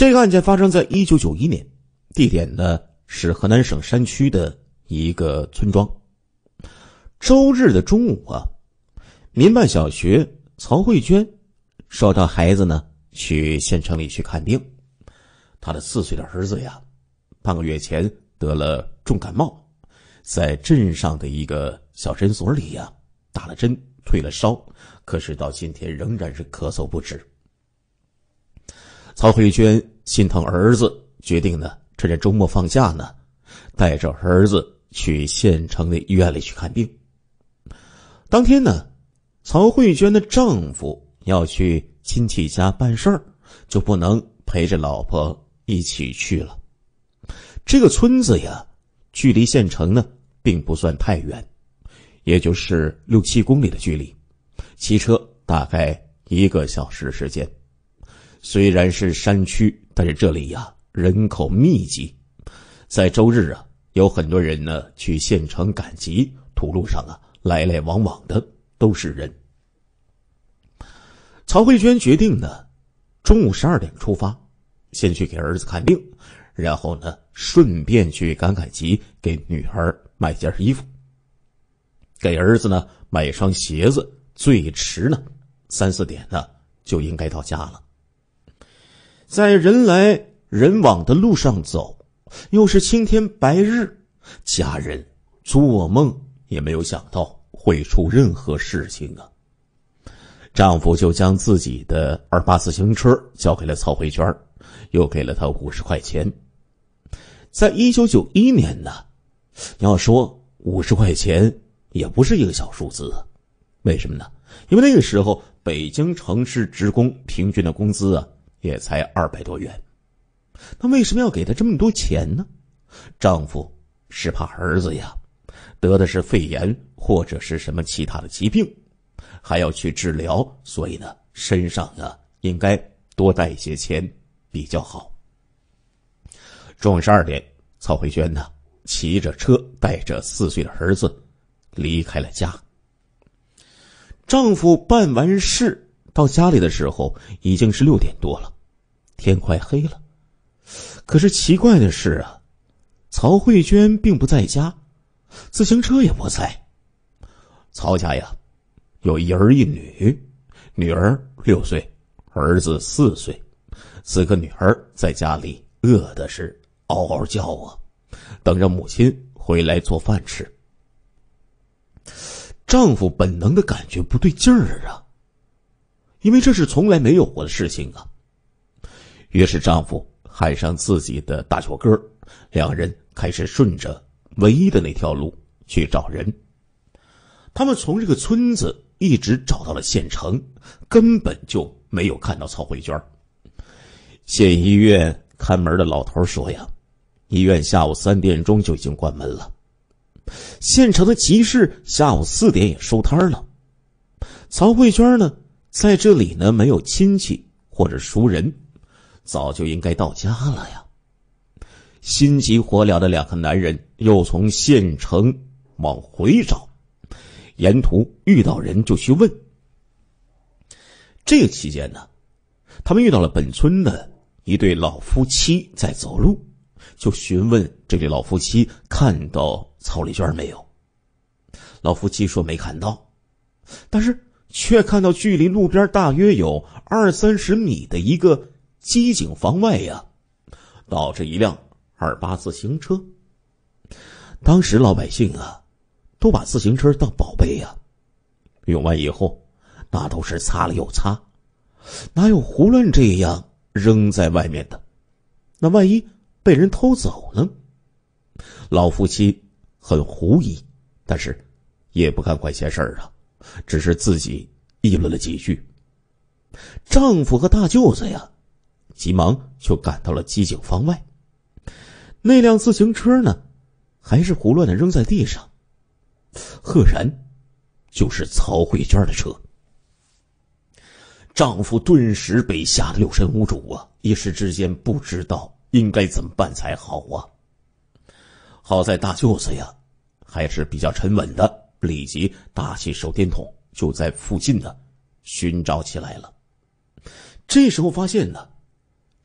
这个案件发生在一九九一年，地点呢是河南省山区的一个村庄。周日的中午啊，民办小学曹慧娟说到孩子呢去县城里去看病。她的四岁的儿子呀，半个月前得了重感冒，在镇上的一个小诊所里呀打了针退了烧，可是到今天仍然是咳嗽不止。曹慧娟心疼儿子，决定呢，趁着周末放假呢，带着儿子去县城的医院里去看病。当天呢，曹慧娟的丈夫要去亲戚家办事儿，就不能陪着老婆一起去了。这个村子呀，距离县城呢，并不算太远，也就是六七公里的距离，骑车大概一个小时时间。虽然是山区，但是这里呀人口密集，在周日啊有很多人呢去县城赶集，土路上啊来来往往的都是人。曹慧娟决定呢，中午十二点出发，先去给儿子看病，然后呢顺便去赶赶集，给女儿买件衣服，给儿子呢买双鞋子，最迟呢三四点呢就应该到家了。在人来人往的路上走，又是青天白日，家人做梦也没有想到会出任何事情啊。丈夫就将自己的二八自行车交给了曹慧娟，又给了她五十块钱。在一九九一年呢，要说五十块钱也不是一个小数字，为什么呢？因为那个时候北京城市职工平均的工资啊。也才二百多元，那为什么要给他这么多钱呢？丈夫是怕儿子呀，得的是肺炎或者是什么其他的疾病，还要去治疗，所以呢，身上呢应该多带一些钱比较好。中午十二点，曹慧娟呢骑着车带着四岁的儿子离开了家。丈夫办完事到家里的时候已经是六点多了。天快黑了，可是奇怪的是啊，曹慧娟并不在家，自行车也不在。曹家呀，有一儿一女，女儿六岁，儿子四岁，四个女儿在家里饿的是嗷嗷叫啊，等着母亲回来做饭吃。丈夫本能的感觉不对劲儿啊，因为这是从来没有过的事情啊。于是，丈夫喊上自己的大舅哥，两人开始顺着唯一的那条路去找人。他们从这个村子一直找到了县城，根本就没有看到曹慧娟。县医院看门的老头说：“呀，医院下午三点钟就已经关门了，县城的集市下午四点也收摊了。曹慧娟呢，在这里呢没有亲戚或者熟人。”早就应该到家了呀！心急火燎的两个男人又从县城往回找，沿途遇到人就去问。这期间呢，他们遇到了本村的一对老夫妻在走路，就询问这对老夫妻看到曹丽娟没有。老夫妻说没看到，但是却看到距离路边大约有二三十米的一个。机井房外呀，倒着一辆二八自行车。当时老百姓啊，都把自行车当宝贝呀，用完以后，那都是擦了又擦，哪有胡乱这样扔在外面的？那万一被人偷走了？老夫妻很狐疑，但是也不敢管闲事儿啊，只是自己议论了几句。丈夫和大舅子呀。急忙就赶到了机井房外，那辆自行车呢，还是胡乱的扔在地上。赫然就是曹慧娟的车，丈夫顿时被吓得六神无主啊！一时之间不知道应该怎么办才好啊！好在大舅子呀，还是比较沉稳的，立即拿起手电筒就在附近的寻找起来了。这时候发现呢。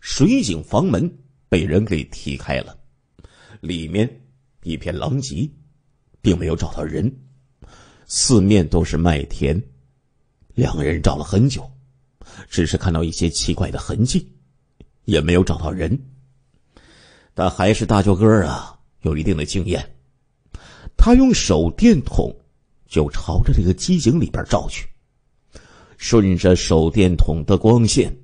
水井房门被人给踢开了，里面一片狼藉，并没有找到人，四面都是麦田，两人找了很久，只是看到一些奇怪的痕迹，也没有找到人，但还是大舅哥啊，有一定的经验，他用手电筒就朝着这个机井里边照去，顺着手电筒的光线。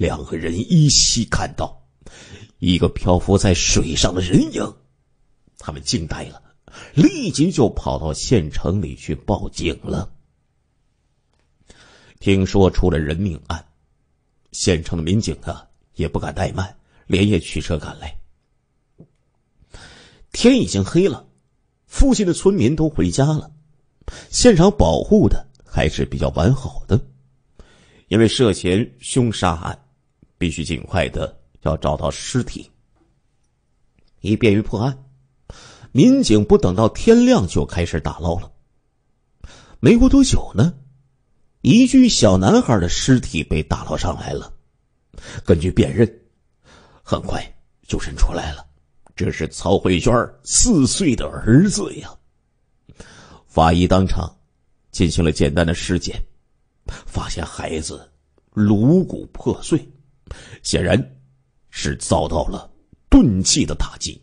两个人依稀看到一个漂浮在水上的人影，他们惊呆了，立即就跑到县城里去报警了。听说出了人命案，县城的民警啊也不敢怠慢，连夜驱车赶来。天已经黑了，附近的村民都回家了，现场保护的还是比较完好的，因为涉嫌凶杀案。必须尽快的要找到尸体，以便于破案。民警不等到天亮就开始打捞了。没过多久呢，一具小男孩的尸体被打捞上来了。根据辨认，很快就认出来了，这是曹慧娟四岁的儿子呀。法医当场进行了简单的尸检，发现孩子颅骨破碎。显然，是遭到了钝器的打击。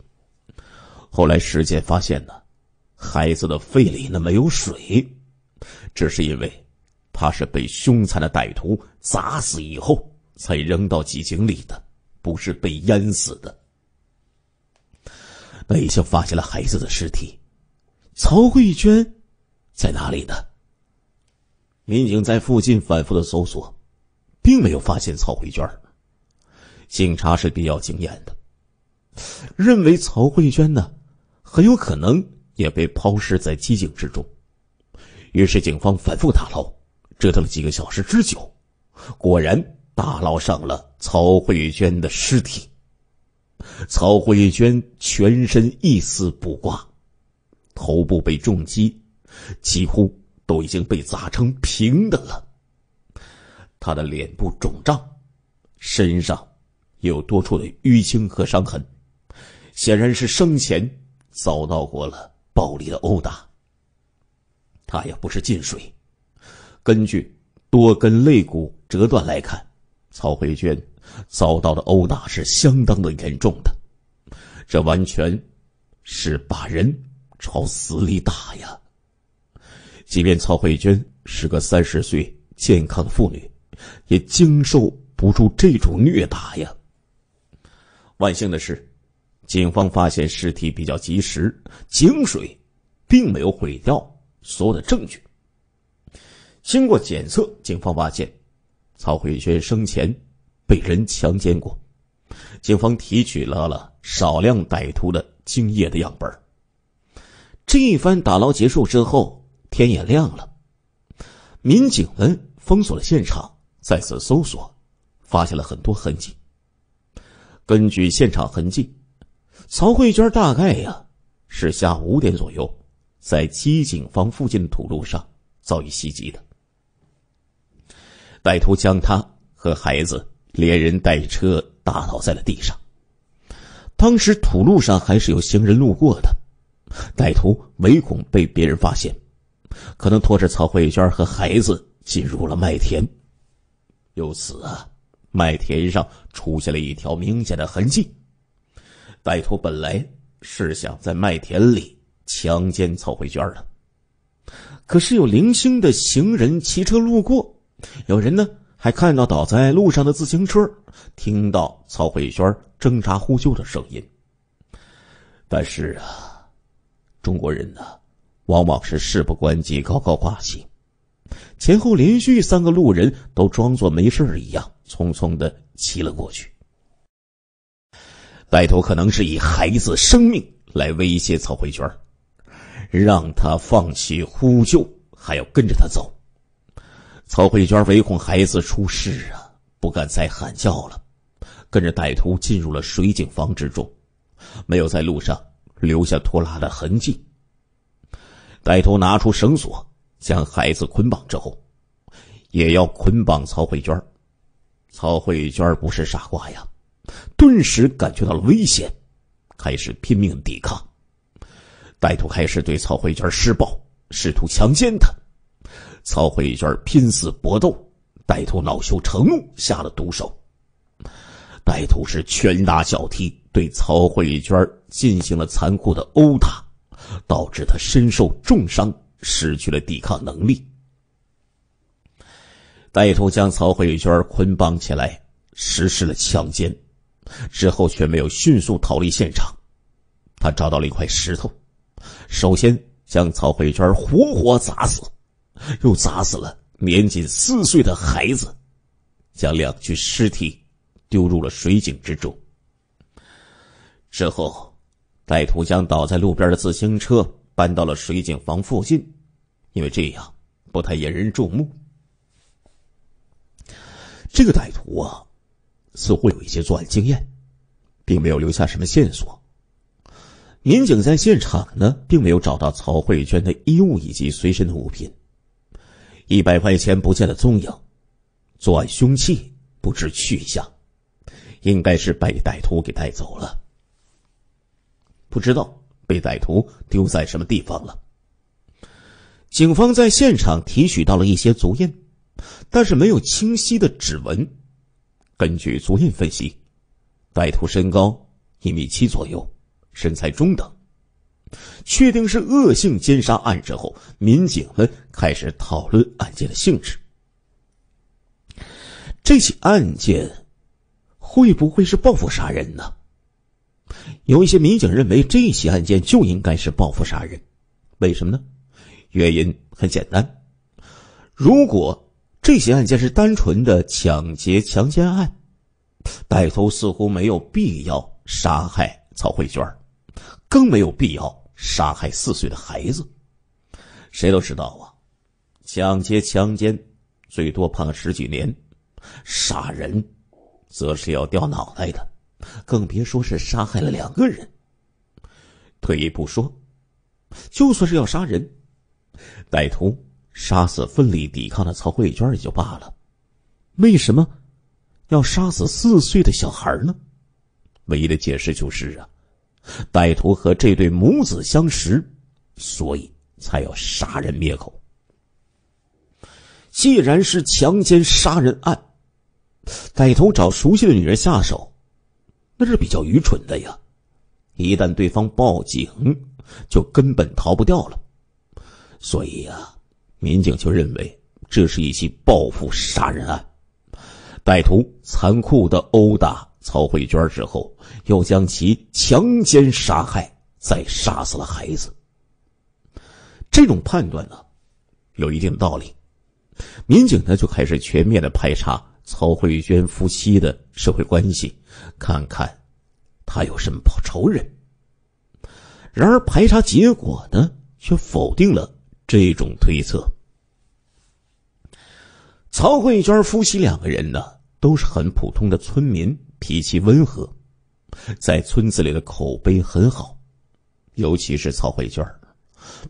后来，尸检发现呢，孩子的肺里呢没有水，这是因为他是被凶残的歹徒砸死以后才扔到井里的，不是被淹死的。那已经发现了孩子的尸体，曹慧娟在哪里呢？民警在附近反复的搜索，并没有发现曹慧娟。警察是比较经验的，认为曹慧娟呢很有可能也被抛尸在机井之中，于是警方反复打捞，折腾了几个小时之久，果然打捞上了曹慧娟的尸体。曹慧娟全身一丝不挂，头部被重击，几乎都已经被砸成平的了，她的脸部肿胀，身上。也有多处的淤青和伤痕，显然是生前遭到过了暴力的殴打。他也不是进水，根据多根肋骨折断来看，曹慧娟遭到的殴打是相当的严重的，这完全是把人朝死里打呀！即便曹慧娟是个三十岁健康的妇女，也经受不住这种虐打呀！万幸的是，警方发现尸体比较及时，井水并没有毁掉所有的证据。经过检测，警方发现曹慧娟生前被人强奸过，警方提取了了少量歹徒的精液的样本这一番打捞结束之后，天也亮了，民警们封锁了现场，再次搜索，发现了很多痕迹。根据现场痕迹，曹慧娟大概呀是下午五点左右，在七井坊附近的土路上遭遇袭击的。歹徒将她和孩子连人带车打倒在了地上。当时土路上还是有行人路过的，歹徒唯恐被别人发现，可能拖着曹慧娟和孩子进入了麦田。由此啊。麦田上出现了一条明显的痕迹。歹徒本来是想在麦田里强奸曹慧娟的，可是有零星的行人骑车路过，有人呢还看到倒在路上的自行车，听到曹慧娟挣扎呼救的声音。但是啊，中国人呢，往往是事不关己高高挂起，前后连续三个路人都装作没事儿一样。匆匆的骑了过去。歹徒可能是以孩子生命来威胁曹慧娟，让他放弃呼救，还要跟着他走。曹慧娟唯恐孩子出事啊，不敢再喊叫了，跟着歹徒进入了水井房之中，没有在路上留下拖拉的痕迹。歹徒拿出绳索将孩子捆绑之后，也要捆绑曹慧娟。曹慧娟不是傻瓜呀，顿时感觉到了危险，开始拼命抵抗。歹徒开始对曹慧娟施暴，试图强奸她。曹慧娟拼死搏斗，歹徒恼羞成怒，下了毒手。歹徒是拳打脚踢，对曹慧娟进行了残酷的殴打，导致她身受重伤，失去了抵抗能力。歹徒将曹慧娟捆绑起来，实施了强奸，之后却没有迅速逃离现场。他找到了一块石头，首先将曹慧娟活活砸死，又砸死了年仅四岁的孩子，将两具尸体丢入了水井之中。之后，歹徒将倒在路边的自行车搬到了水井房附近，因为这样不太引人注目。这个歹徒啊，似乎有一些作案经验，并没有留下什么线索。民警在现场呢，并没有找到曹慧娟的衣物以及随身的物品，一百块钱不见了踪影，作案凶器不知去向，应该是被歹徒给带走了，不知道被歹徒丢在什么地方了。警方在现场提取到了一些足印。但是没有清晰的指纹。根据足印分析，歹徒身高一米七左右，身材中等。确定是恶性奸杀案之后，民警们开始讨论案件的性质。这起案件会不会是报复杀人呢？有一些民警认为这起案件就应该是报复杀人，为什么呢？原因很简单，如果……这起案件是单纯的抢劫强奸案，歹徒似乎没有必要杀害曹慧娟，更没有必要杀害四岁的孩子。谁都知道啊，抢劫强奸最多判十几年，杀人则是要掉脑袋的，更别说是杀害了两个人。退一步说，就算是要杀人，歹徒。杀死奋力抵抗的曹慧娟也就罢了，为什么要杀死四岁的小孩呢？唯一的解释就是啊，歹徒和这对母子相识，所以才要杀人灭口。既然是强奸杀人案，歹徒找熟悉的女人下手，那是比较愚蠢的呀。一旦对方报警，就根本逃不掉了。所以呀。民警就认为这是一起报复杀人案，歹徒残酷的殴打曹慧娟之后，又将其强奸杀害，再杀死了孩子。这种判断呢，有一定的道理。民警呢就开始全面的排查曹慧娟夫妻的社会关系，看看他有什么仇人。然而排查结果呢，却否定了。这种推测，曹慧娟夫妻两个人呢，都是很普通的村民，脾气温和，在村子里的口碑很好。尤其是曹慧娟，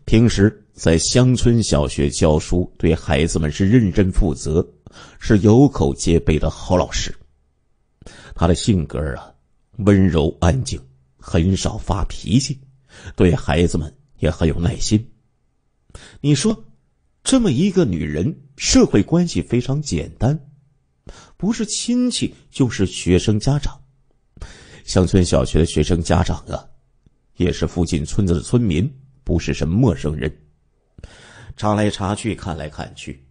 平时在乡村小学教书，对孩子们是认真负责，是有口皆碑的好老师。他的性格啊，温柔安静，很少发脾气，对孩子们也很有耐心。你说，这么一个女人，社会关系非常简单，不是亲戚就是学生家长，乡村小学的学生家长啊，也是附近村子的村民，不是什么陌生人。查来查去，看来看去，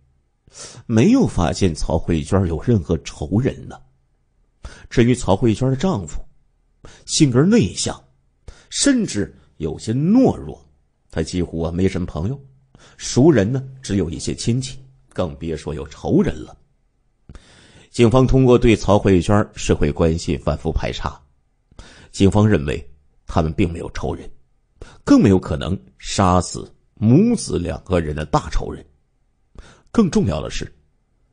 没有发现曹慧娟有任何仇人呢。至于曹慧娟的丈夫，性格内向，甚至有些懦弱，他几乎啊没什么朋友。熟人呢，只有一些亲戚，更别说有仇人了。警方通过对曹慧娟社会关系反复排查，警方认为他们并没有仇人，更没有可能杀死母子两个人的大仇人。更重要的是，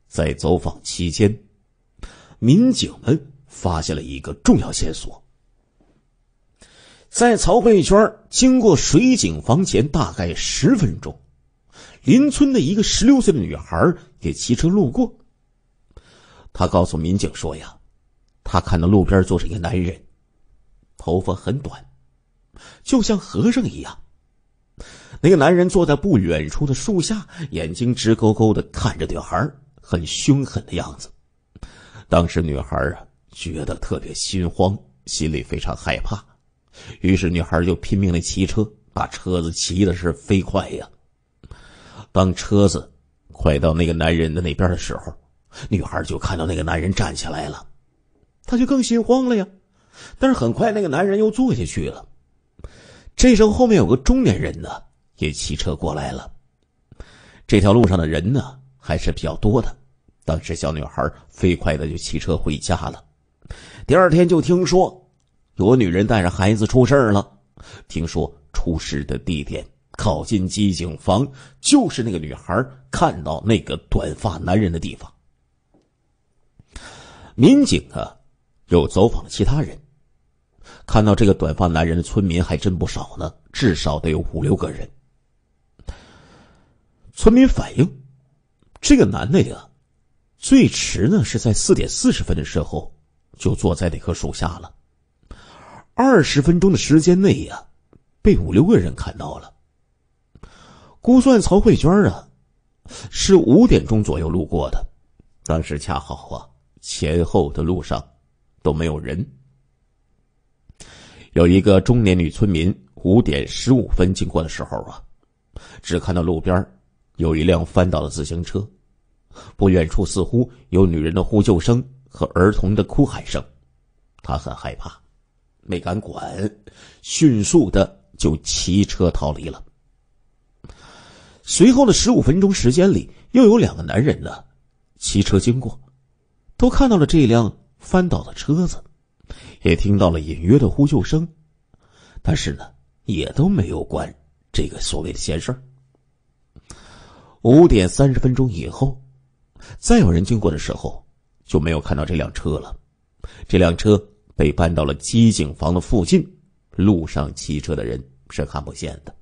在走访期间，民警们发现了一个重要线索：在曹慧娟经过水井房前，大概十分钟。邻村的一个十六岁的女孩也骑车路过。她告诉民警说：“呀，她看到路边坐着一个男人，头发很短，就像和尚一样。那个男人坐在不远处的树下，眼睛直勾勾的看着女孩，很凶狠的样子。当时女孩啊觉得特别心慌，心里非常害怕，于是女孩就拼命的骑车，把车子骑的是飞快呀。”当车子快到那个男人的那边的时候，女孩就看到那个男人站起来了，她就更心慌了呀。但是很快，那个男人又坐下去了。这时候，后面有个中年人呢，也骑车过来了。这条路上的人呢，还是比较多的。当时，小女孩飞快的就骑车回家了。第二天就听说有女人带着孩子出事了。听说出事的地点。靠近机井房，就是那个女孩看到那个短发男人的地方。民警啊，又走访了其他人，看到这个短发男人的村民还真不少呢，至少得有五六个人。村民反映，这个男的呀，最迟呢是在四点四十分的时候就坐在那棵树下了，二十分钟的时间内呀，被五六个人看到了。估算曹慧娟啊，是五点钟左右路过的，当时恰好啊前后的路上都没有人。有一个中年女村民五点十五分经过的时候啊，只看到路边有一辆翻倒的自行车，不远处似乎有女人的呼救声和儿童的哭喊声，她很害怕，没敢管，迅速的就骑车逃离了。随后的十五分钟时间里，又有两个男人呢骑车经过，都看到了这辆翻倒的车子，也听到了隐约的呼救声，但是呢，也都没有管这个所谓的闲事儿。五点三十分钟以后，再有人经过的时候，就没有看到这辆车了，这辆车被搬到了机井房的附近，路上骑车的人是看不见的。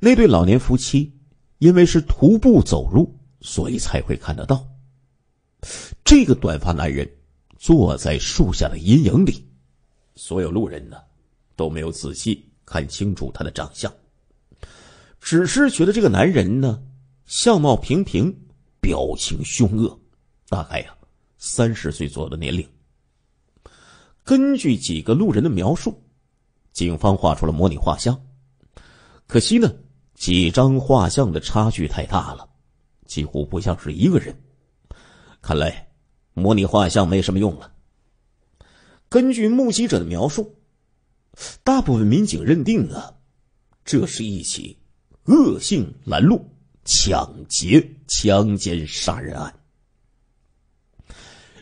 那对老年夫妻，因为是徒步走路，所以才会看得到。这个短发男人坐在树下的阴影里，所有路人呢都没有仔细看清楚他的长相，只是觉得这个男人呢相貌平平，表情凶恶，大概呀三十岁左右的年龄。根据几个路人的描述，警方画出了模拟画像，可惜呢。几张画像的差距太大了，几乎不像是一个人。看来模拟画像没什么用了。根据目击者的描述，大部分民警认定啊，这是一起恶性拦路抢劫、强奸、杀人案。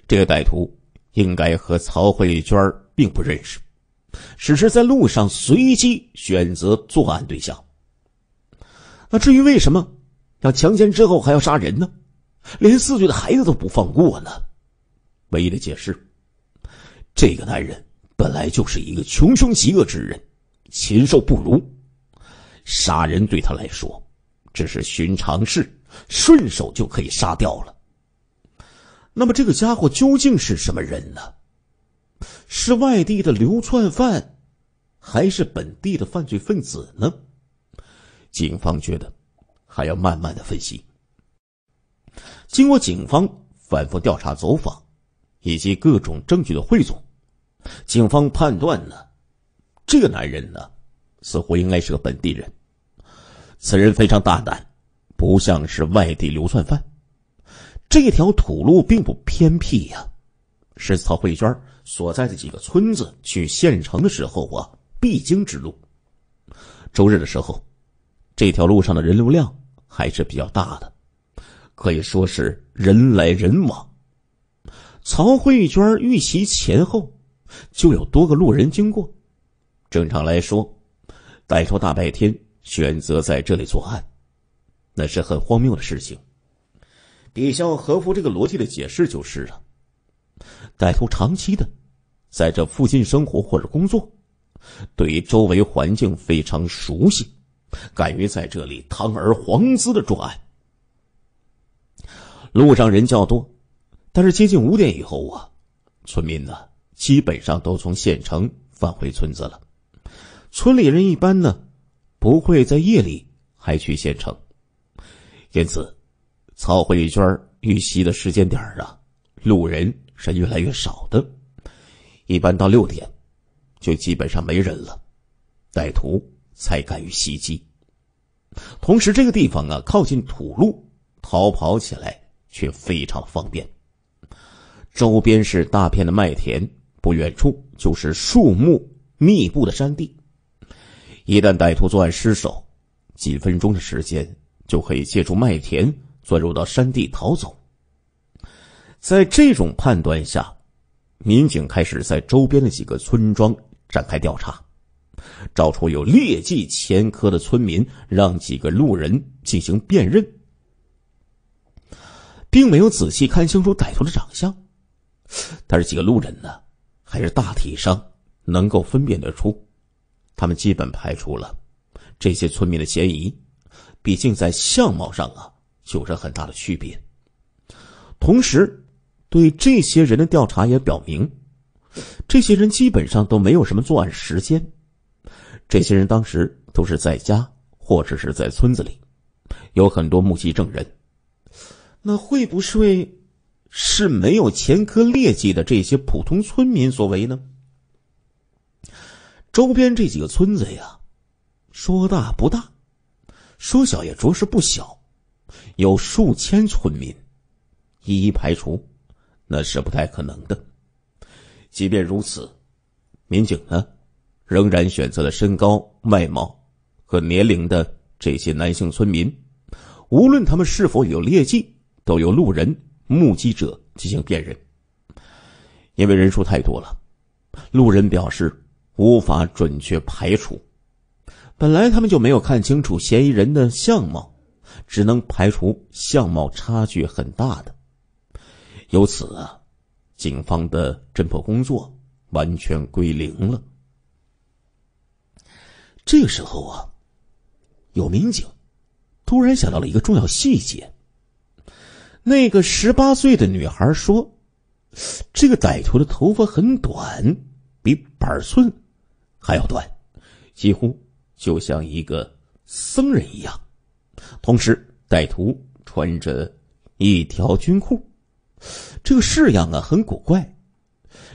这个歹徒应该和曹慧娟并不认识，只是在路上随机选择作案对象。那至于为什么要强奸之后还要杀人呢？连四岁的孩子都不放过呢？唯一的解释，这个男人本来就是一个穷凶极恶之人，禽兽不如。杀人对他来说只是寻常事，顺手就可以杀掉了。那么这个家伙究竟是什么人呢？是外地的流窜犯，还是本地的犯罪分子呢？警方觉得，还要慢慢的分析。经过警方反复调查走访，以及各种证据的汇总，警方判断呢，这个男人呢，似乎应该是个本地人。此人非常大胆，不像是外地流窜犯。这条土路并不偏僻呀，是曹慧娟所在的几个村子去县城的时候啊必经之路。周日的时候。这条路上的人流量还是比较大的，可以说是人来人往。曹慧娟遇袭前后就有多个路人经过。正常来说，歹徒大白天选择在这里作案，那是很荒谬的事情。比消和夫这个逻辑的解释就是啊，歹徒长期的在这附近生活或者工作，对于周围环境非常熟悉。敢于在这里堂而皇之的作案。路上人较多，但是接近五点以后啊，村民呢基本上都从县城返回村子了。村里人一般呢不会在夜里还去县城，因此，曹慧娟遇袭的时间点啊，路人是越来越少的。一般到六点，就基本上没人了。歹徒。才敢于袭击。同时，这个地方啊靠近土路，逃跑起来却非常方便。周边是大片的麦田，不远处就是树木密布的山地。一旦歹徒作案失手，几分钟的时间就可以借助麦田钻入到山地逃走。在这种判断下，民警开始在周边的几个村庄展开调查。找出有劣迹前科的村民，让几个路人进行辨认，并没有仔细看清楚歹徒的长相。但是几个路人呢，还是大体上能够分辨得出。他们基本排除了这些村民的嫌疑，毕竟在相貌上啊有着很大的区别。同时，对这些人的调查也表明，这些人基本上都没有什么作案时间。这些人当时都是在家，或者是在村子里，有很多目击证人。那会不会是没有前科劣迹的这些普通村民所为呢？周边这几个村子呀，说大不大，说小也着实不小，有数千村民，一一排除，那是不太可能的。即便如此，民警呢？仍然选择了身高、外貌和年龄的这些男性村民，无论他们是否有劣迹，都由路人目击者进行辨认。因为人数太多了，路人表示无法准确排除。本来他们就没有看清楚嫌疑人的相貌，只能排除相貌差距很大的。由此，警方的侦破工作完全归零了。这个时候啊，有民警突然想到了一个重要细节。那个十八岁的女孩说：“这个歹徒的头发很短，比板寸还要短，几乎就像一个僧人一样。同时，歹徒穿着一条军裤，这个式样啊很古怪。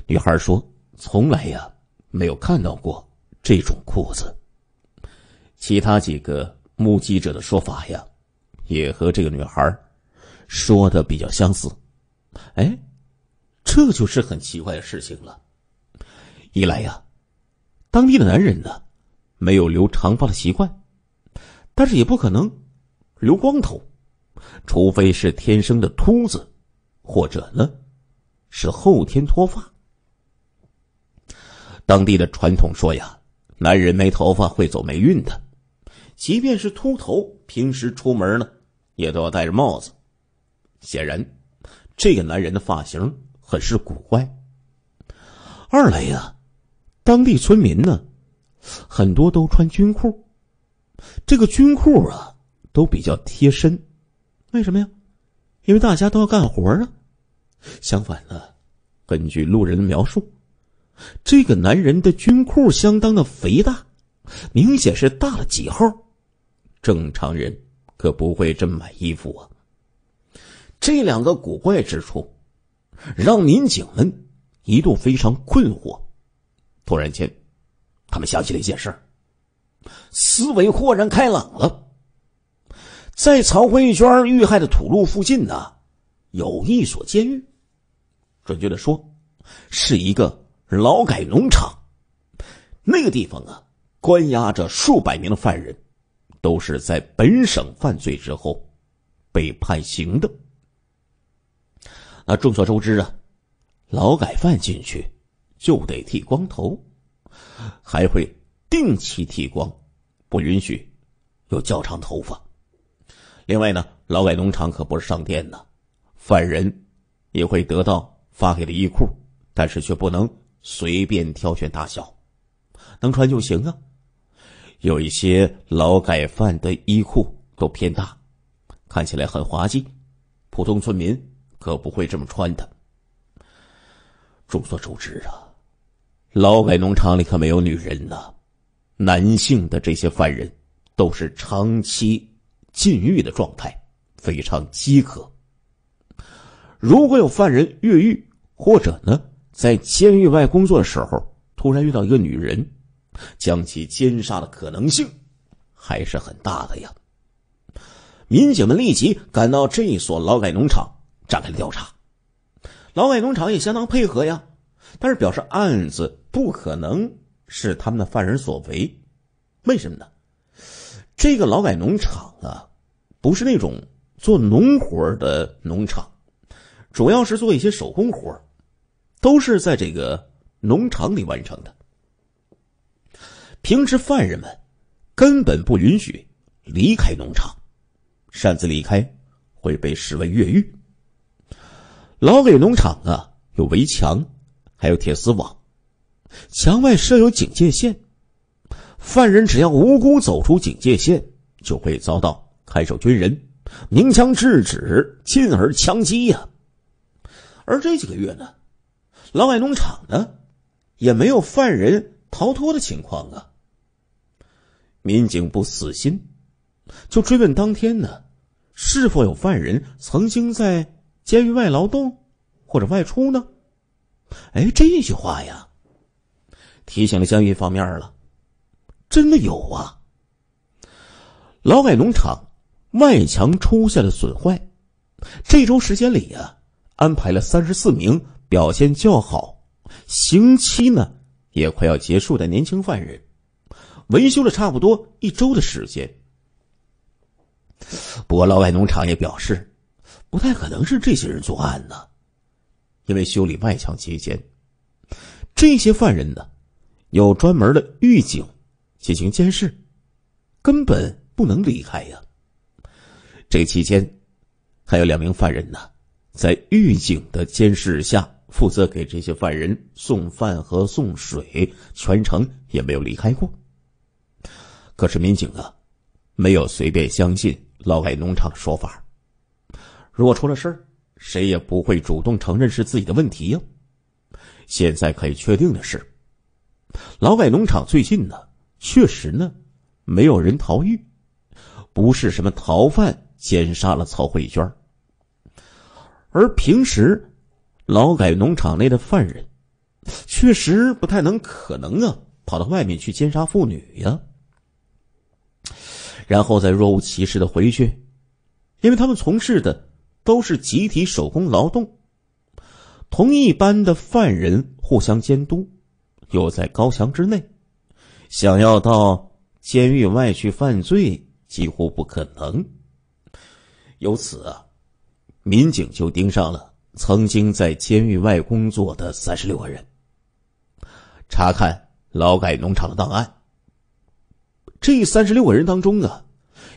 女孩说，从来呀没有看到过这种裤子。”其他几个目击者的说法呀，也和这个女孩说的比较相似。哎，这就是很奇怪的事情了。一来呀，当地的男人呢没有留长发的习惯，但是也不可能留光头，除非是天生的秃子，或者呢是后天脱发。当地的传统说呀，男人没头发会走霉运的。即便是秃头，平时出门呢也都要戴着帽子。显然，这个男人的发型很是古怪。二来呀，当地村民呢，很多都穿军裤。这个军裤啊，都比较贴身。为什么呀？因为大家都要干活啊。相反呢，根据路人的描述，这个男人的军裤相当的肥大，明显是大了几号。正常人可不会真买衣服啊！这两个古怪之处，让民警们一度非常困惑。突然间，他们想起了一件事儿，思维豁然开朗了。在曹慧娟遇害的土路附近呢，有一所监狱，准确的说，是一个劳改农场。那个地方啊，关押着数百名的犯人。都是在本省犯罪之后，被判刑的。那众所周知啊，劳改犯进去就得剃光头，还会定期剃光，不允许有较长头发。另外呢，劳改农场可不是商店呢，犯人也会得到发给的衣裤，但是却不能随便挑选大小，能穿就行啊。有一些劳改犯的衣裤都偏大，看起来很滑稽。普通村民可不会这么穿的。众所周知啊，劳改农场里可没有女人呢。男性的这些犯人都是长期禁欲的状态，非常饥渴。如果有犯人越狱，或者呢在监狱外工作的时候，突然遇到一个女人。将其奸杀的可能性还是很大的呀！民警们立即赶到这所劳改农场，展开了调查。劳改农场也相当配合呀，但是表示案子不可能是他们的犯人所为。为什么呢？这个劳改农场啊，不是那种做农活的农场，主要是做一些手工活，都是在这个农场里完成的。平时犯人们根本不允许离开农场，擅自离开会被视为越狱。老改农场啊，有围墙，还有铁丝网，墙外设有警戒线，犯人只要无辜走出警戒线，就会遭到看守军人鸣枪制止，进而枪击呀。而这几个月呢，老改农场呢，也没有犯人逃脱的情况啊。民警不死心，就追问当天呢，是否有犯人曾经在监狱外劳动，或者外出呢？哎，这句话呀，提醒了监狱方面了，真的有啊。劳改农场外墙出现了损坏，这周时间里呀，安排了三十四名表现较好、刑期呢也快要结束的年轻犯人。维修了差不多一周的时间。不过，老外农场也表示，不太可能是这些人作案呢，因为修理外墙期间，这些犯人呢，有专门的狱警进行监视，根本不能离开呀。这期间，还有两名犯人呢，在狱警的监视下，负责给这些犯人送饭和送水，全程也没有离开过。可是民警啊，没有随便相信劳改农场说法。如果出了事儿，谁也不会主动承认是自己的问题呀。现在可以确定的是，劳改农场最近呢，确实呢，没有人逃狱，不是什么逃犯奸杀了曹慧娟而平时，劳改农场内的犯人，确实不太能可能啊，跑到外面去奸杀妇女呀。然后再若无其事的回去，因为他们从事的都是集体手工劳动，同一班的犯人互相监督，又在高墙之内，想要到监狱外去犯罪几乎不可能。由此，民警就盯上了曾经在监狱外工作的三十六个人，查看劳改农场的档案。这三十六个人当中啊，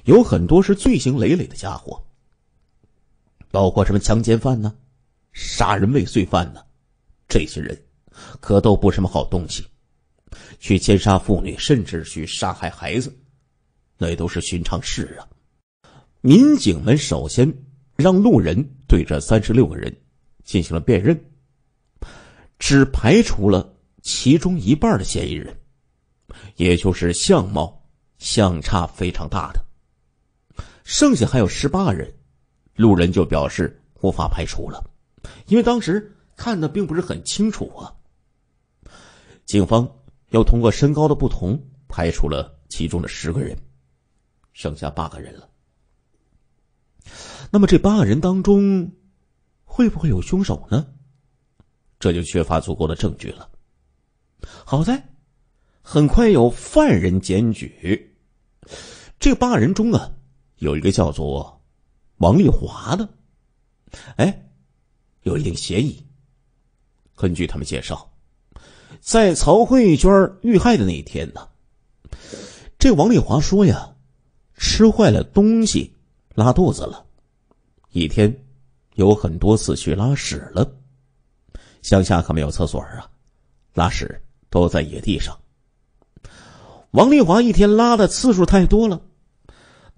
有很多是罪行累累的家伙，包括什么强奸犯呢，杀人未遂犯呢，这些人可都不是什么好东西，去奸杀妇女，甚至去杀害孩子，那也都是寻常事啊。民警们首先让路人对这三十六个人进行了辨认，只排除了其中一半的嫌疑人，也就是相貌。相差非常大的，剩下还有十八人，路人就表示无法排除了，因为当时看的并不是很清楚啊。警方又通过身高的不同排除了其中的十个人，剩下八个人了。那么这八个人当中，会不会有凶手呢？这就缺乏足够的证据了。好在，很快有犯人检举。这八人中啊，有一个叫做王丽华的，哎，有一定嫌疑。根据他们介绍，在曹慧娟遇害的那一天呢，这王丽华说呀，吃坏了东西，拉肚子了，一天有很多次去拉屎了。乡下可没有厕所啊，拉屎都在野地上。王丽华一天拉的次数太多了，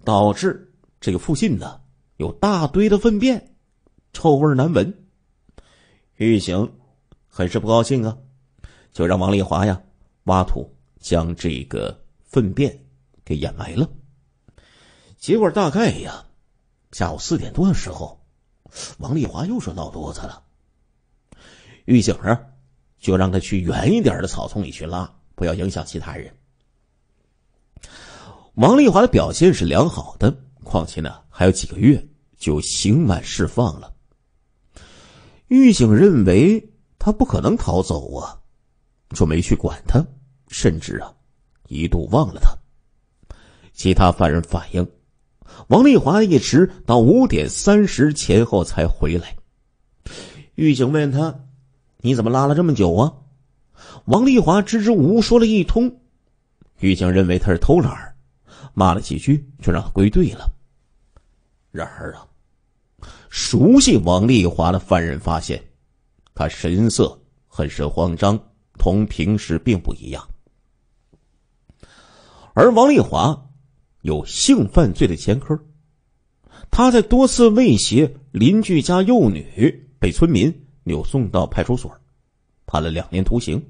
导致这个附近呢有大堆的粪便，臭味难闻。狱警很是不高兴啊，就让王丽华呀挖土，将这个粪便给掩埋了。结果大概呀，下午四点多的时候，王丽华又说闹肚子了。狱警啊，就让他去远一点的草丛里去拉，不要影响其他人。王丽华的表现是良好的，况且呢还有几个月就刑满释放了。狱警认为他不可能逃走啊，就没去管他，甚至啊一度忘了他。其他犯人反映，王丽华一直到五点三十前后才回来。狱警问他：“你怎么拉了这么久啊？”王丽华支支吾吾说了一通，狱警认为他是偷懒。骂了几句，就让他归队了。然而啊，熟悉王丽华的犯人发现，他神色很是慌张，同平时并不一样。而王丽华有性犯罪的前科，他在多次威胁邻居家幼女，被村民扭送到派出所，判了两年徒刑。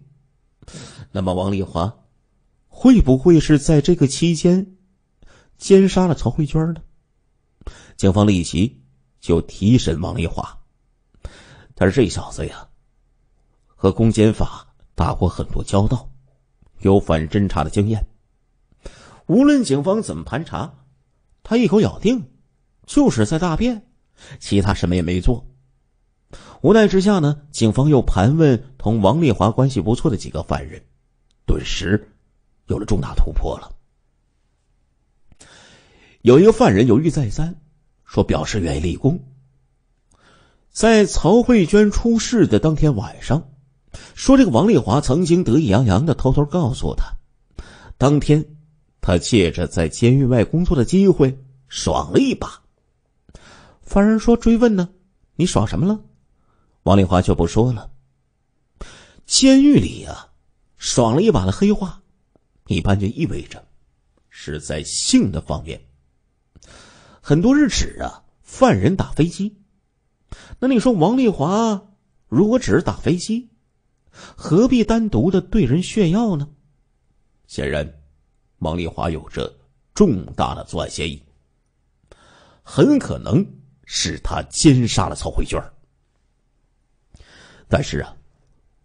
那么，王丽华会不会是在这个期间？奸杀了曹慧娟的，警方立即就提审王丽华。他说这小子呀，和公检法打过很多交道，有反侦查的经验。无论警方怎么盘查，他一口咬定就是在大便，其他什么也没做。无奈之下呢，警方又盘问同王丽华关系不错的几个犯人，顿时有了重大突破了。有一个犯人犹豫再三，说表示愿意立功。在曹慧娟出事的当天晚上，说这个王丽华曾经得意洋洋的偷偷告诉他，当天他借着在监狱外工作的机会爽了一把。犯人说追问呢，你爽什么了？王丽华却不说了。监狱里呀，爽了一把的黑话，一般就意味着是在性的方面。很多日志啊，犯人打飞机。那你说王丽华如果只是打飞机，何必单独的对人炫耀呢？显然，王丽华有着重大的作案嫌疑，很可能是他奸杀了曹慧娟但是啊，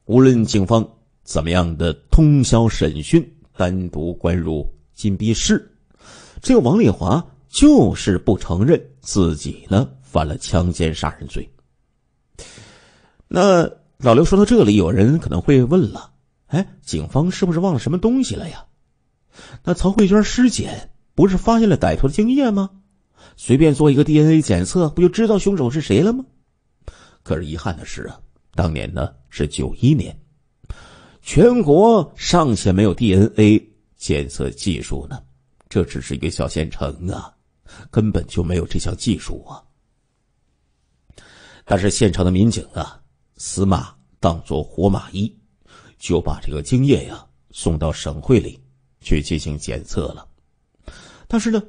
无论警方怎么样的通宵审讯，单独关入禁闭室，只有王丽华。就是不承认自己呢犯了强奸杀人罪。那老刘说到这里，有人可能会问了：哎，警方是不是忘了什么东西了呀？那曹慧娟尸检不是发现了歹徒的精液吗？随便做一个 DNA 检测，不就知道凶手是谁了吗？可是遗憾的是啊，当年呢是九一年，全国尚且没有 DNA 检测技术呢，这只是一个小县城啊。根本就没有这项技术啊！但是现场的民警啊，死马当做活马医，就把这个精液呀送到省会里去进行检测了。但是呢，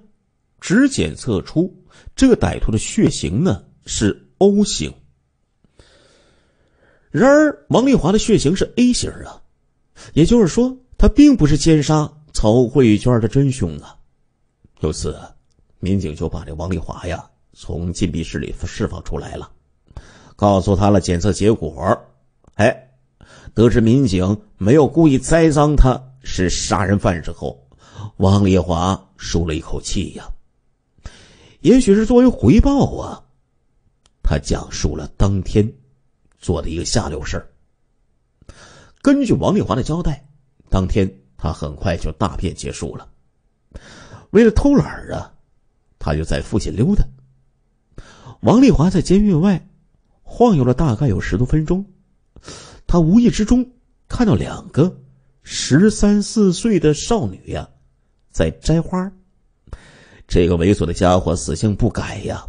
只检测出这个歹徒的血型呢是 O 型。然而王丽华的血型是 A 型啊，也就是说，他并不是奸杀曹慧娟的真凶啊！由此。民警就把这王丽华呀从禁闭室里释放出来了，告诉他了检测结果。哎，得知民警没有故意栽赃他是杀人犯之后，王丽华舒了一口气呀。也许是作为回报啊，他讲述了当天做的一个下流事根据王丽华的交代，当天他很快就大便结束了，为了偷懒啊。他就在附近溜达。王丽华在监狱外晃悠了大概有十多分钟，他无意之中看到两个十三四岁的少女呀，在摘花。这个猥琐的家伙死性不改呀，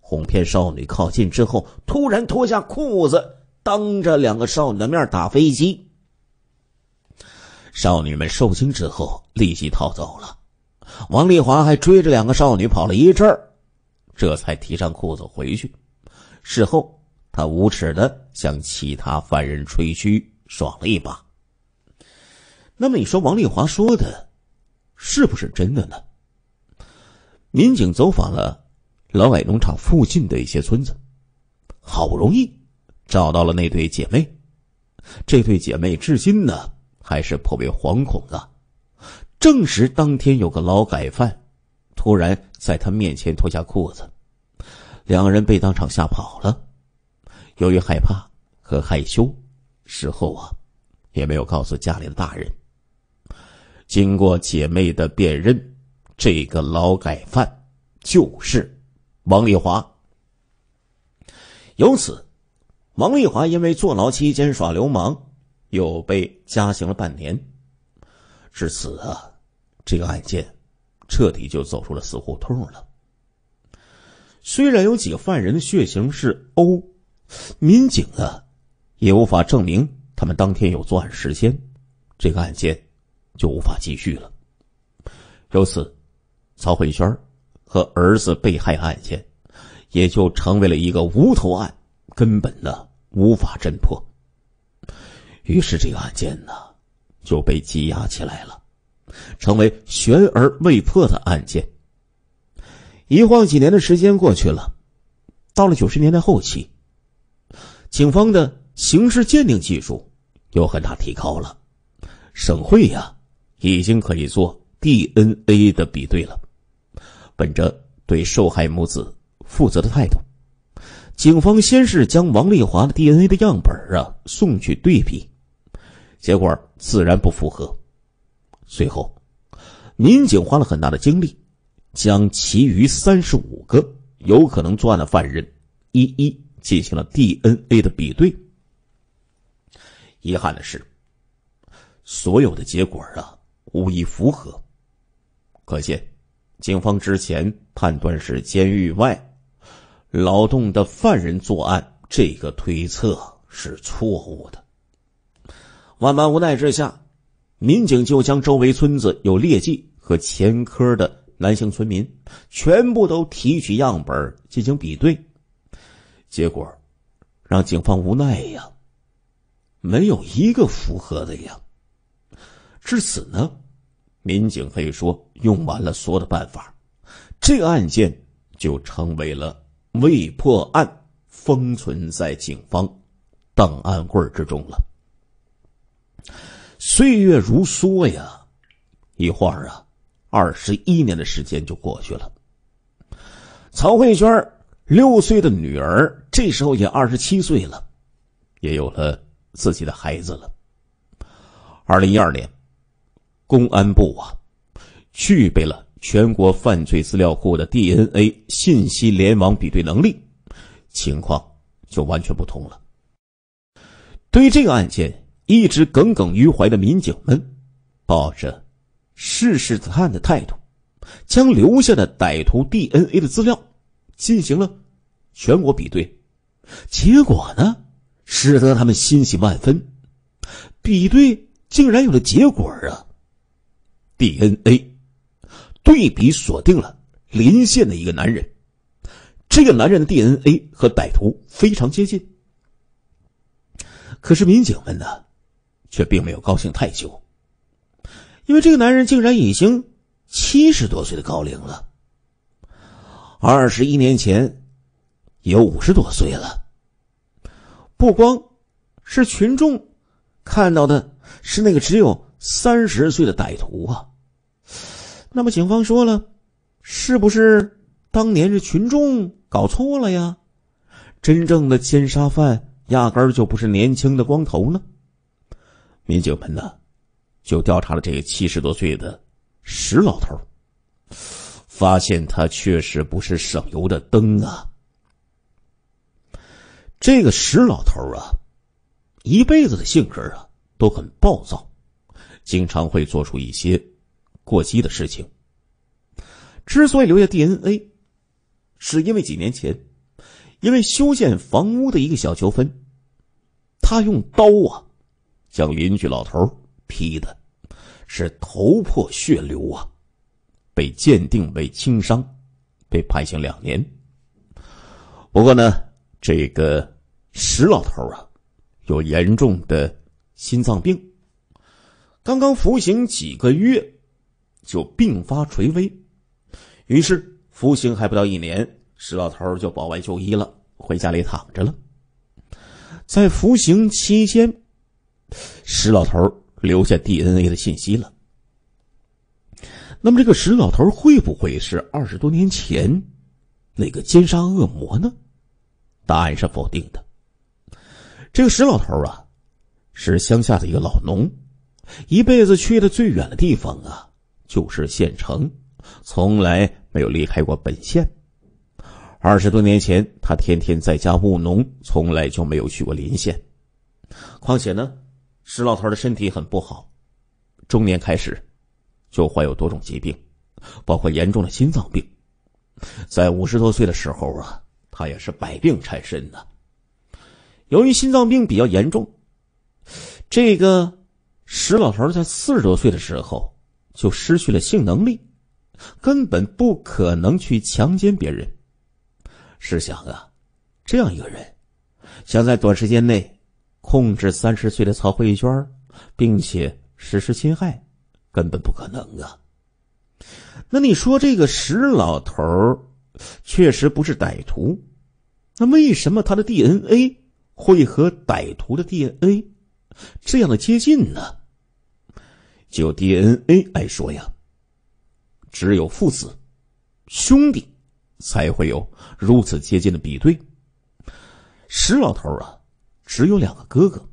哄骗少女靠近之后，突然脱下裤子，当着两个少女的面打飞机。少女们受惊之后，立即逃走了。王丽华还追着两个少女跑了一阵儿，这才提上裤子回去。事后，他无耻的向其他犯人吹嘘，爽了一把。那么，你说王丽华说的，是不是真的呢？民警走访了老矮农场附近的一些村子，好不容易找到了那对姐妹。这对姐妹至今呢，还是颇为惶恐啊。证实当天有个劳改犯，突然在他面前脱下裤子，两人被当场吓跑了。由于害怕和害羞，事后啊，也没有告诉家里的大人。经过姐妹的辨认，这个劳改犯就是王丽华。由此，王丽华因为坐牢期间耍流氓，又被加刑了半年。至此啊。这个案件，彻底就走出了死胡同了。虽然有几个犯人的血型是 O，民警啊，也无法证明他们当天有作案时间，这个案件就无法继续了。由此，曹慧娟和儿子被害案件，也就成为了一个无头案，根本呢无法侦破。于是，这个案件呢，就被积压起来了。成为悬而未破的案件。一晃几年的时间过去了，到了九十年代后期，警方的刑事鉴定技术有很大提高了，省会呀已经可以做 DNA 的比对了。本着对受害母子负责的态度，警方先是将王丽华的 DNA 的样本啊送去对比，结果自然不符合。随后，民警花了很大的精力，将其余三十五个有可能作案的犯人一一进行了 DNA 的比对。遗憾的是，所有的结果啊，无一符合。可见，警方之前判断是监狱外劳动的犯人作案这个推测是错误的。万般无奈之下。民警就将周围村子有劣迹和前科的男性村民全部都提取样本进行比对，结果让警方无奈呀，没有一个符合的呀。至此呢，民警可以说用完了所有的办法，这个案件就成为了未破案，封存在警方档案柜之中了。岁月如梭呀，一会啊，二十一年的时间就过去了。曹慧娟六岁的女儿，这时候也二十七岁了，也有了自己的孩子了。二零一二年，公安部啊，具备了全国犯罪资料库的 DNA 信息联网比对能力，情况就完全不同了。对于这个案件。一直耿耿于怀的民警们，抱着试试看的态度，将留下的歹徒 DNA 的资料进行了全国比对，结果呢，使得他们欣喜万分，比对竟然有了结果啊！DNA 对比锁定了临县的一个男人，这个男人的 DNA 和歹徒非常接近，可是民警们呢？却并没有高兴太久，因为这个男人竟然已经七十多岁的高龄了。二十一年前，有五十多岁了。不光是群众看到的是那个只有三十岁的歹徒啊，那么警方说了，是不是当年是群众搞错了呀？真正的奸杀犯压根儿就不是年轻的光头呢？民警们呢，就调查了这个七十多岁的石老头，发现他确实不是省油的灯啊。这个石老头啊，一辈子的性格啊都很暴躁，经常会做出一些过激的事情。之所以留下 DNA，是因为几年前，因为修建房屋的一个小纠纷，他用刀啊。将邻居老头劈的，是头破血流啊！被鉴定为轻伤，被判刑两年。不过呢，这个石老头啊，有严重的心脏病，刚刚服刑几个月，就病发垂危。于是服刑还不到一年，石老头就保外就医了，回家里躺着了。在服刑期间。石老头留下 DNA 的信息了。那么，这个石老头会不会是二十多年前那个奸杀恶魔呢？答案是否定的。这个石老头啊，是乡下的一个老农，一辈子去的最远的地方啊，就是县城，从来没有离开过本县。二十多年前，他天天在家务农，从来就没有去过邻县。况且呢？石老头的身体很不好，中年开始就患有多种疾病，包括严重的心脏病。在五十多岁的时候啊，他也是百病缠身的。由于心脏病比较严重，这个石老头在四十多岁的时候就失去了性能力，根本不可能去强奸别人。试想啊，这样一个人，想在短时间内……控制三十岁的曹慧娟，并且实施侵害，根本不可能啊！那你说这个石老头确实不是歹徒，那为什么他的 DNA 会和歹徒的 DNA 这样的接近呢？就 DNA 来说呀，只有父子、兄弟才会有如此接近的比对。石老头啊！只有两个哥哥，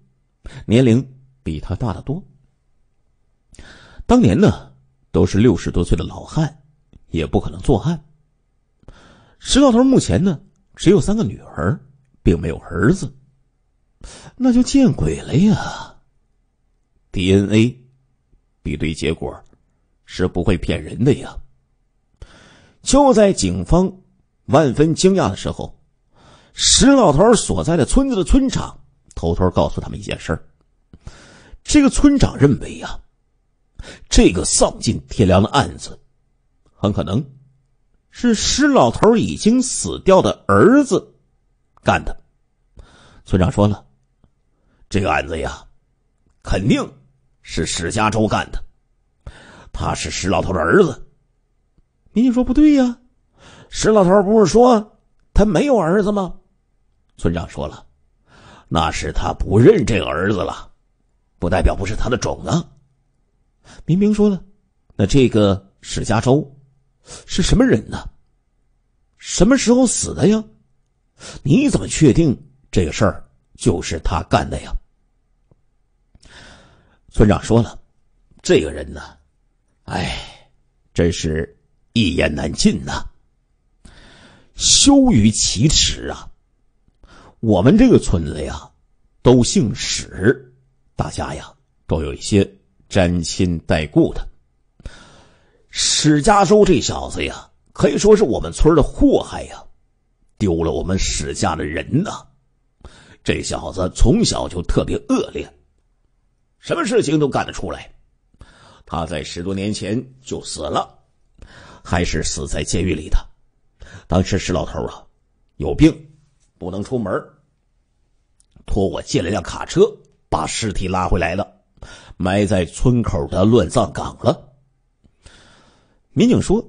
年龄比他大得多。当年呢，都是六十多岁的老汉，也不可能作案。石老头目前呢，只有三个女儿，并没有儿子。那就见鬼了呀！DNA 比对结果是不会骗人的呀。就在警方万分惊讶的时候，石老头所在的村子的村长。偷偷告诉他们一件事儿。这个村长认为呀，这个丧尽天良的案子，很可能，是石老头已经死掉的儿子干的。村长说了，这个案子呀，肯定是史家洲干的。他是石老头的儿子。民警说不对呀，石老头不是说他没有儿子吗？村长说了。那是他不认这儿子了，不代表不是他的种呢。明明说了，那这个史家洲是什么人呢？什么时候死的呀？你怎么确定这个事儿就是他干的呀？村长说了，这个人呢，哎，真是一言难尽呐，羞于启齿啊。我们这个村子呀，都姓史，大家呀都有一些沾亲带故的。史家洲这小子呀，可以说是我们村的祸害呀，丢了我们史家的人呐。这小子从小就特别恶劣，什么事情都干得出来。他在十多年前就死了，还是死在监狱里的。当时史老头啊有病。不能出门托我借了辆卡车，把尸体拉回来了，埋在村口的乱葬岗了。民警说：“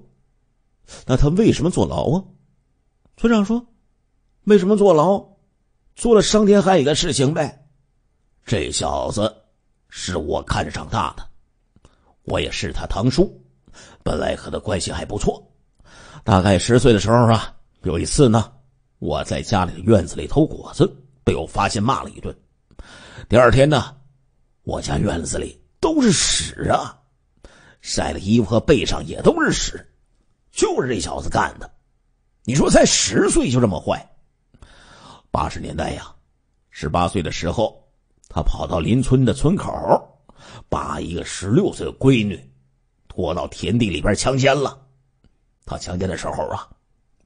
那他为什么坐牢啊？”村长说：“为什么坐牢？做了伤天害理的事情呗。”这小子是我看着长大的，我也是他堂叔，本来和他关系还不错。大概十岁的时候啊，有一次呢。我在家里的院子里偷果子，被我发现，骂了一顿。第二天呢，我家院子里都是屎啊，晒的衣服和背上也都是屎，就是这小子干的。你说才十岁就这么坏？八十年代呀，十八岁的时候，他跑到邻村的村口，把一个十六岁的闺女拖到田地里边强奸了。他强奸的时候啊，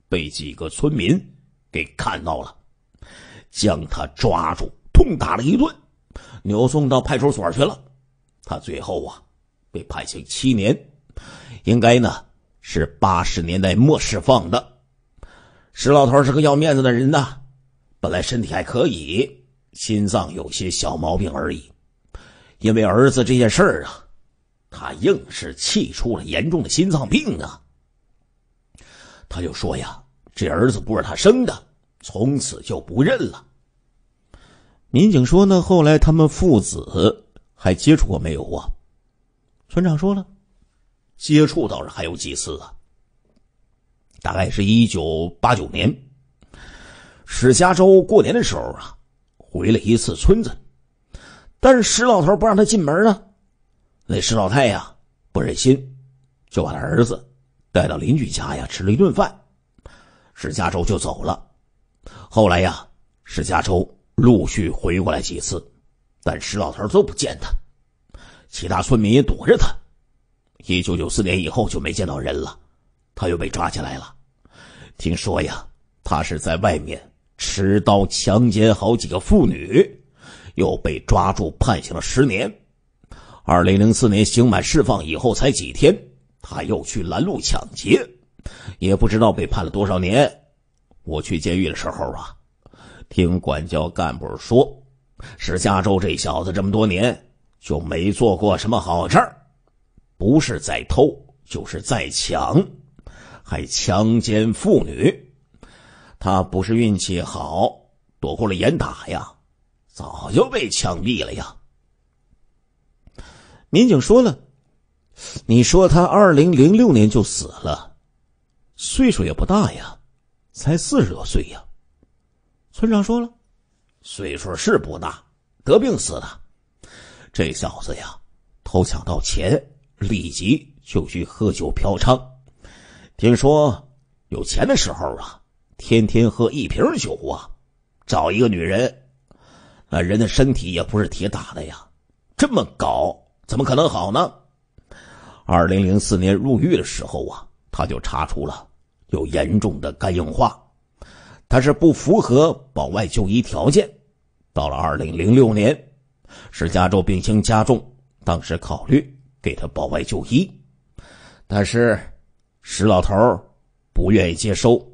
被几个村民。给看到了，将他抓住，痛打了一顿，扭送到派出所去了。他最后啊，被判刑七年，应该呢是八十年代末释放的。石老头是个要面子的人呐，本来身体还可以，心脏有些小毛病而已。因为儿子这件事儿啊，他硬是气出了严重的心脏病啊。他就说呀：“这儿子不是他生的。”从此就不认了。民警说：“呢，后来他们父子还接触过没有啊？”村长说了：“接触倒是还有几次啊。大概是一九八九年，史家洲过年的时候啊，回了一次村子，但是石老头不让他进门啊。那石老太呀不忍心，就把他儿子带到邻居家呀吃了一顿饭，史家洲就走了。”后来呀，石家洲陆续回过来几次，但石老头都不见他，其他村民也躲着他。一九九四年以后就没见到人了，他又被抓起来了。听说呀，他是在外面持刀强奸好几个妇女，又被抓住判刑了十年。二零零四年刑满释放以后才几天，他又去拦路抢劫，也不知道被判了多少年。我去监狱的时候啊，听管教干部说，石加州这小子这么多年就没做过什么好事儿，不是在偷就是在抢，还强奸妇女。他不是运气好躲过了严打呀，早就被枪毙了呀。民警说了，你说他二零零六年就死了，岁数也不大呀。才四十多岁呀，村长说了，岁数是不大，得病死的。这小子呀，偷抢到钱，立即就去喝酒嫖娼。听说有钱的时候啊，天天喝一瓶酒啊，找一个女人。那人的身体也不是铁打的呀，这么搞怎么可能好呢？二零零四年入狱的时候啊，他就查出了。有严重的肝硬化，他是不符合保外就医条件。到了二零零六年，石家洲病情加重，当时考虑给他保外就医，但是石老头不愿意接收，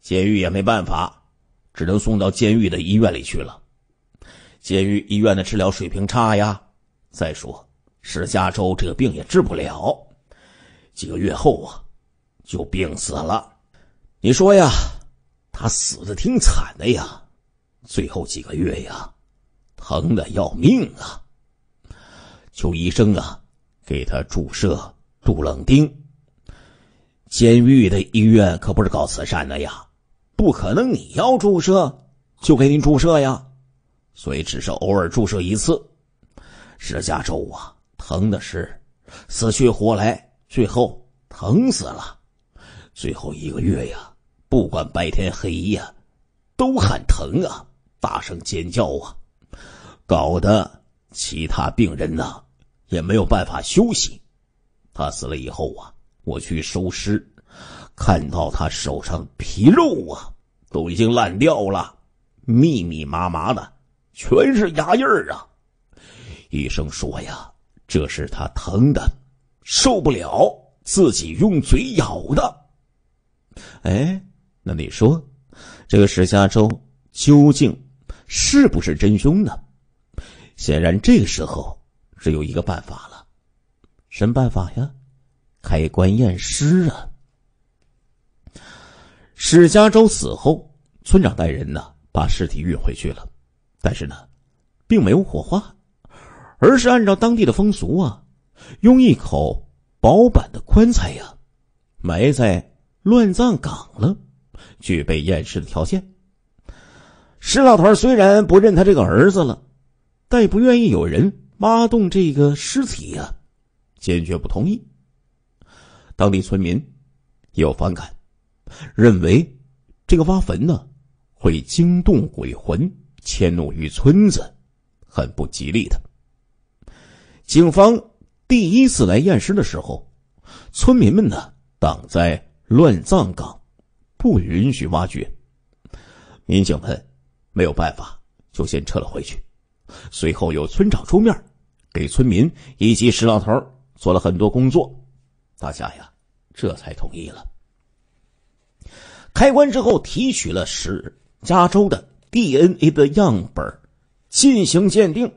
监狱也没办法，只能送到监狱的医院里去了。监狱医院的治疗水平差呀，再说石家洲这个病也治不了。几个月后啊，就病死了。你说呀，他死的挺惨的呀，最后几个月呀，疼的要命啊。求医生啊，给他注射杜冷丁。监狱的医院可不是搞慈善的呀，不可能你要注射就给你注射呀。所以只是偶尔注射一次，石家州啊，疼的是死去活来，最后疼死了，最后一个月呀。不管白天黑夜，都喊疼啊，大声尖叫啊，搞得其他病人呢，也没有办法休息。他死了以后啊，我去收尸，看到他手上皮肉啊都已经烂掉了，密密麻麻的全是牙印儿啊。医生说呀，这是他疼的受不了，自己用嘴咬的。哎。那你说，这个史家洲究竟是不是真凶呢？显然，这个时候只有一个办法了，什么办法呀？开棺验尸啊！史家洲死后，村长带人呢把尸体运回去了，但是呢，并没有火化，而是按照当地的风俗啊，用一口薄板的棺材呀，埋在乱葬岗了。具备验尸的条件。石老头虽然不认他这个儿子了，但也不愿意有人挖动这个尸体呀，坚决不同意。当地村民也有反感，认为这个挖坟呢会惊动鬼魂，迁怒于村子，很不吉利的。警方第一次来验尸的时候，村民们呢挡在乱葬岗。不允许挖掘，民警们没有办法，就先撤了回去。随后由村长出面，给村民以及石老头做了很多工作，大家呀这才同意了。开棺之后提取了史加州的 DNA 的样本进行鉴定，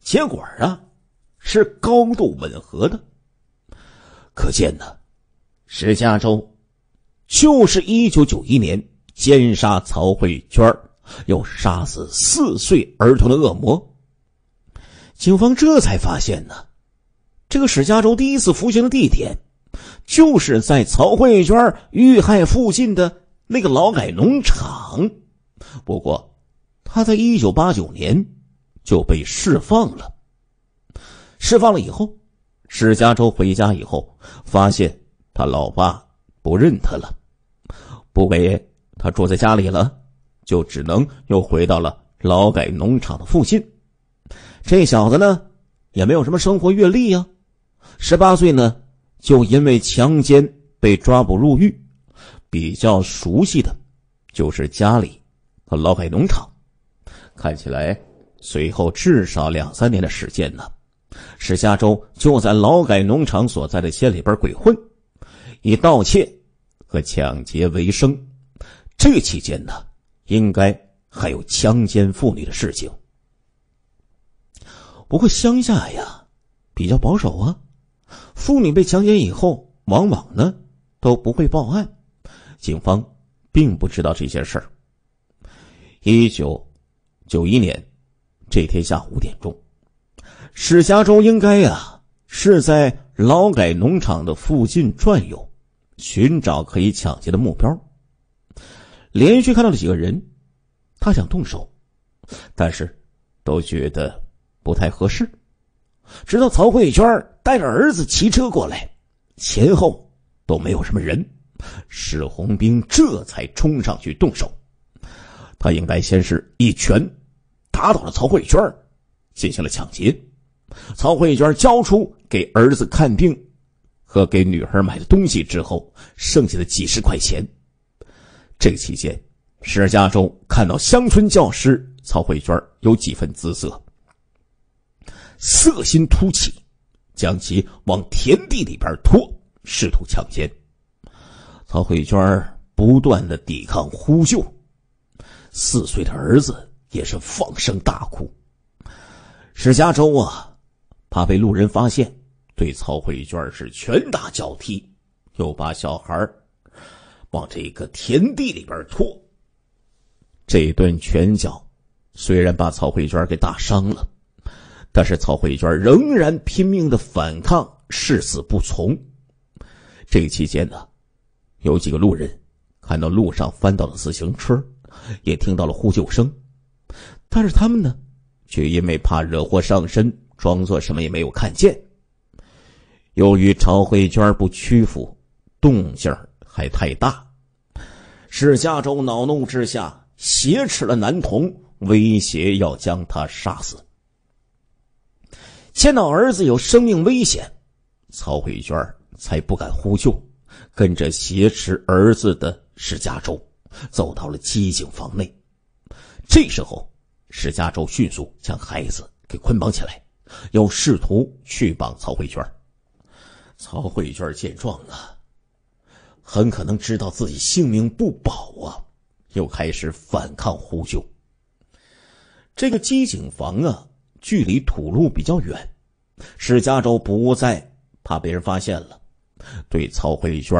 结果啊是高度吻合的，可见呢史加州。就是一九九一年奸杀曹慧娟又杀死四岁儿童的恶魔。警方这才发现呢，这个史家洲第一次服刑的地点，就是在曹慧娟遇害附近的那个劳改农场。不过，他在一九八九年就被释放了。释放了以后，史家洲回家以后，发现他老爸不认他了。不给他住在家里了，就只能又回到了劳改农场的附近。这小子呢，也没有什么生活阅历呀。十八岁呢，就因为强奸被抓捕入狱。比较熟悉的，就是家里和劳改农场。看起来，随后至少两三年的时间呢，史家洲就在劳改农场所在的县里边鬼混，以盗窃。和抢劫为生，这期间呢，应该还有强奸妇女的事情。不过乡下呀，比较保守啊，妇女被强奸以后，往往呢都不会报案，警方并不知道这些事儿。一九九一年，这天下午五点钟，史家州应该呀是在劳改农场的附近转悠。寻找可以抢劫的目标，连续看到了几个人，他想动手，但是都觉得不太合适。直到曹慧娟带着儿子骑车过来，前后都没有什么人，史红兵这才冲上去动手。他应该先是一拳打倒了曹慧娟，进行了抢劫。曹慧娟交出给儿子看病。和给女儿买的东西之后，剩下的几十块钱。这期间，石家洲看到乡村教师曹慧娟有几分姿色，色心突起，将其往田地里边拖，试图强奸。曹慧娟不断的抵抗呼救，四岁的儿子也是放声大哭。石家庄啊，怕被路人发现。对曹慧娟是拳打脚踢，又把小孩往这个田地里边拖。这顿拳脚虽然把曹慧娟给打伤了，但是曹慧娟仍然拼命的反抗，誓死不从。这期间呢，有几个路人看到路上翻倒的自行车，也听到了呼救声，但是他们呢，却因为怕惹祸上身，装作什么也没有看见。由于曹慧娟不屈服，动静还太大，史家州恼怒之下挟持了男童，威胁要将他杀死。见到儿子有生命危险，曹慧娟才不敢呼救，跟着挟持儿子的史家州走到了机井房内。这时候，史家州迅速将孩子给捆绑起来，又试图去绑曹慧娟曹慧娟见状啊，很可能知道自己性命不保啊，又开始反抗呼救。这个机井房啊，距离土路比较远，史家洲不在，怕别人发现了，对曹慧娟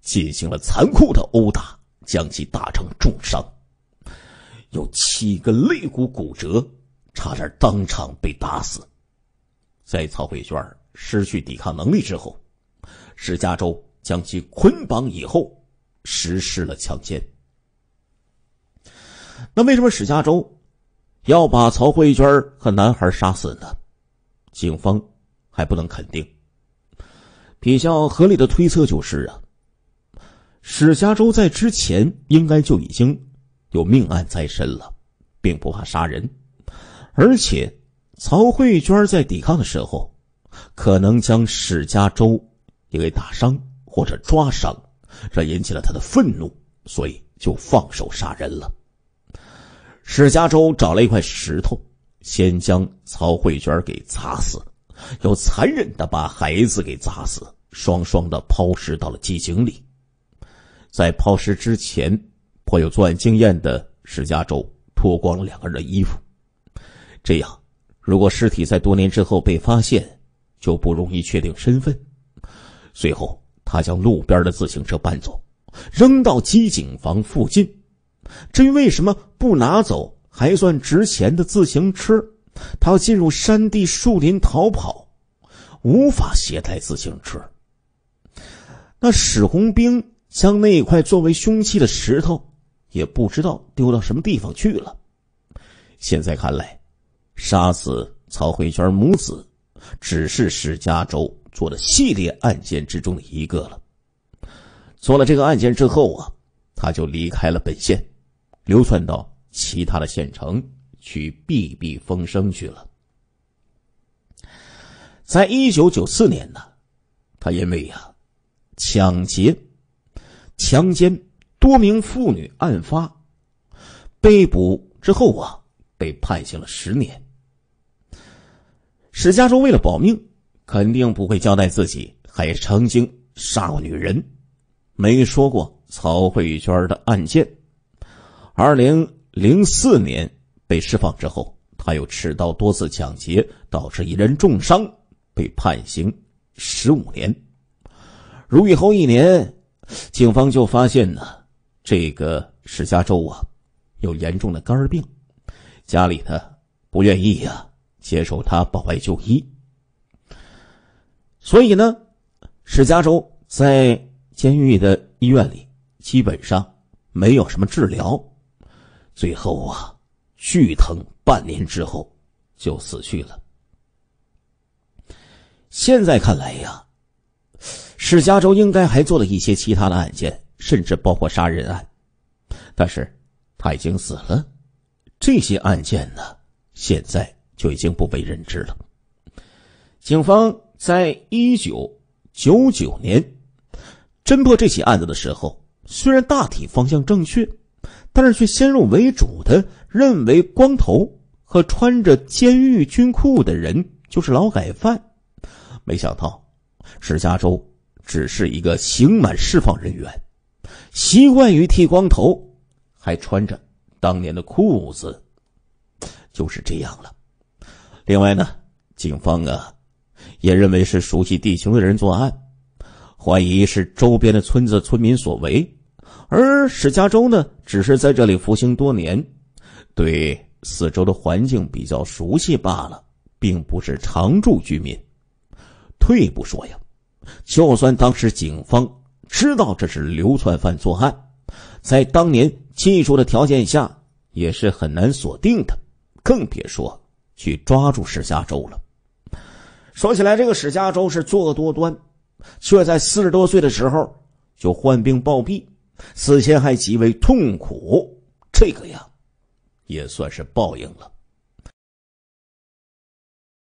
进行了残酷的殴打，将其打成重伤，有七根肋骨骨折，差点当场被打死。在曹慧娟。失去抵抗能力之后，史家洲将其捆绑以后，实施了强奸。那为什么史家洲要把曹慧娟和男孩杀死呢？警方还不能肯定。比较合理的推测就是啊，史家洲在之前应该就已经有命案在身了，并不怕杀人，而且曹慧娟在抵抗的时候。可能将史家洲也给打伤或者抓伤，这引起了他的愤怒，所以就放手杀人了。史家洲找了一块石头，先将曹慧娟给砸死，又残忍的把孩子给砸死，双双的抛尸到了机井里。在抛尸之前，颇有作案经验的史家洲脱光了两个人的衣服，这样，如果尸体在多年之后被发现。就不容易确定身份。随后，他将路边的自行车搬走，扔到机井房附近。至于为什么不拿走还算值钱的自行车，他要进入山地树林逃跑，无法携带自行车。那史红兵将那块作为凶器的石头，也不知道丢到什么地方去了。现在看来，杀死曹慧娟母子。只是史家洲做了系列案件之中的一个了。做了这个案件之后啊，他就离开了本县，流窜到其他的县城去避避风声去了。在一九九四年呢，他因为呀抢劫、强奸多名妇女案发，被捕之后啊，被判刑了十年。史家洲为了保命，肯定不会交代自己还曾经杀过女人，没说过曹慧娟的案件。二零零四年被释放之后，他又持刀多次抢劫，导致一人重伤，被判刑十五年。入狱后一年，警方就发现呢，这个史家洲啊，有严重的肝病，家里呢不愿意呀。接受他保外就医，所以呢，史家洲在监狱的医院里基本上没有什么治疗，最后啊，剧疼半年之后就死去了。现在看来呀，史家洲应该还做了一些其他的案件，甚至包括杀人案，但是他已经死了，这些案件呢，现在。就已经不为人知了。警方在一九九九年侦破这起案子的时候，虽然大体方向正确，但是却先入为主的认为光头和穿着监狱军裤的人就是劳改犯。没想到石家州只是一个刑满释放人员，习惯于剃光头，还穿着当年的裤子，就是这样了。另外呢，警方啊，也认为是熟悉地形的人作案，怀疑是周边的村子村民所为。而史家洲呢，只是在这里服刑多年，对四周的环境比较熟悉罢了，并不是常住居民。退一步说呀，就算当时警方知道这是流窜犯作案，在当年技术的条件下，也是很难锁定的，更别说。去抓住史家洲了。说起来，这个史家洲是作恶多端，却在四十多岁的时候就患病暴毙，死前还极为痛苦。这个呀，也算是报应了。